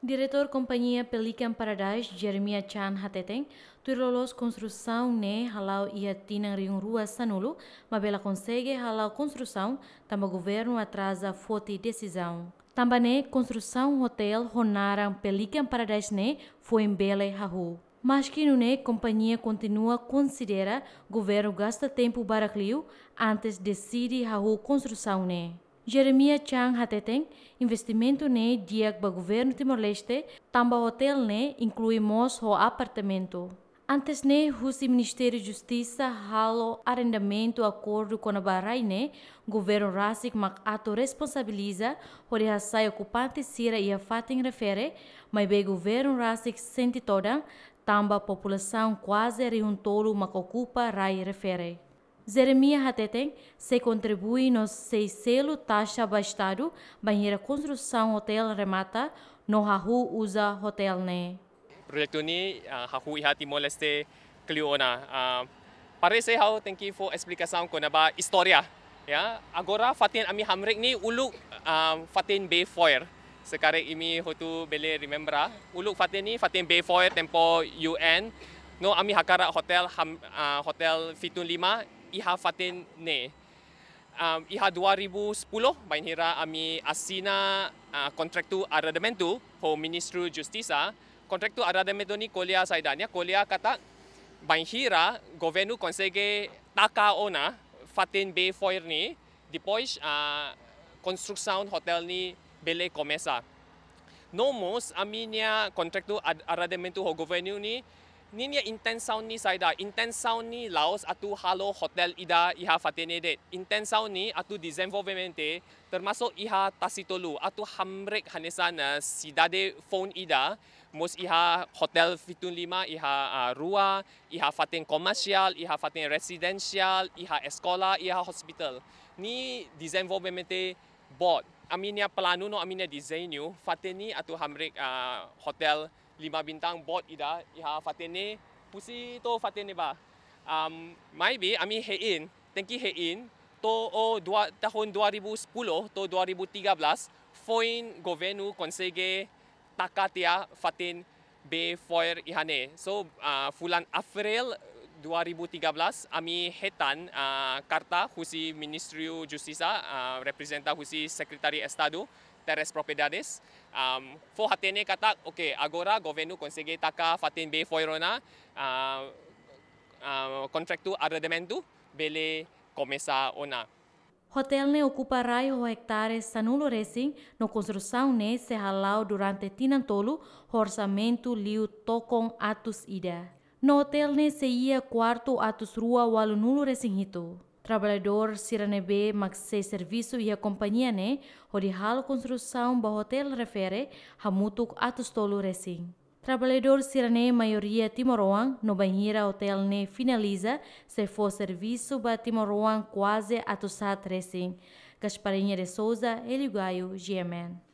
Diretor companhia Pelican Paradise, Jeremia Chan Hateteng, tuirolos construção ne halau ia tinang riung rua sanulu, mabela consegue halau construção, tamba governo atrasa forte decisão. Tamba ne construção hotel honaram Pelican Paradise ne foi em Bele Hahu. Mas que não companhia continua considera governo gasta tempo baraclio antes decide a construção né. Jeremia Chang Hateteng, investimento ne diak ba governo Timor-Leste, tamba hotel ne inclui mos ho apartamento. Antes ne husi Ministério de Justiça halo arrendamento acordo com a Bahrein ne, governo Rasik mak ato responsabiliza hori hasai ocupante sira ia fatin refere, mai be governo Rasik senti toda, tamba população quase riuntolo tolo mak ocupa rai refere. Jeremia Hateten, se contribui no se selo taxa bastado, banheira construção hotel remata, no Rahu usa hotel ne. Projeto ni, ah, Rahu uh, ihati moleste kliona. Uh, Pare se hau, thank you for explicação ko na ba historia. Ya, agora fatin ami hamrek ni ulu uh, ah, fatin be foyer. Sekarang imi hotu bele remember, ulu fatin ni fatin be foyer tempo UN. No ami hakara hotel ham, uh, hotel Fitun Iha Fatin Ne. Um, Iha 2010, main hira ami asina uh, kontrak tu aradamentu ho Ministru Justisa. Ah, kontrak tu aradamentu ni kolia saidanya, kolia kata main hira govenu konsege taka ona ah, Fatin Bay Foyer ni, dipois uh, ah, construction hotel ni bele komesa. Nomos aminya kontrak tu aradamentu ho govenu ni, ni ni intense sound ni saya dah. Intense sound ni Laos atau Halo Hotel Ida iha fatene de. Intense sound ni atau desenvolvemente termasuk iha tasitolu atau hamrek hanesana si dade phone Ida. Mus iha hotel fitun lima iha ah, rua iha fatin komersial iha fatin residential iha sekolah iha hospital. Ni desenvolvemente board. Aminya pelanu no aminia desainu fateni atau hamrek ah, hotel lima bintang bot ida ya fatin pusi to fatin ba um maybe ami he in thank you he in to o oh, dua, tahun 2010 to 2013 foin govenu konsege takatia fatin be foir ihane so uh, fulan april 2013 Ami Hetan uh, Karta Husi Ministerio Justisa uh, ah, Representa Husi Sekretari Estado Teres Propiedades um, Fo hatene kata Ok agora governu consegue taka Fatin B. Foirona uh, ah, uh, Contractu arredamento Bele comesa ona Hotel ne ocupa raio o hectare sanulo resing no construção ne se halau durante tinantolu orçamento liu tokong atus ida. No hotel ne seia quarto atus rua walunulu resing hitu. Trabalhador sirane B makse serviço e a companhia ne horihal construção ba hotel refere hamutuk atus tolu resing. Trabalhador sirane maioria timoroan no banheira hotel ne finaliza se for serviço ba timoroan quase atusat resing. Gasparinha de Souza, Eligaio, GMN.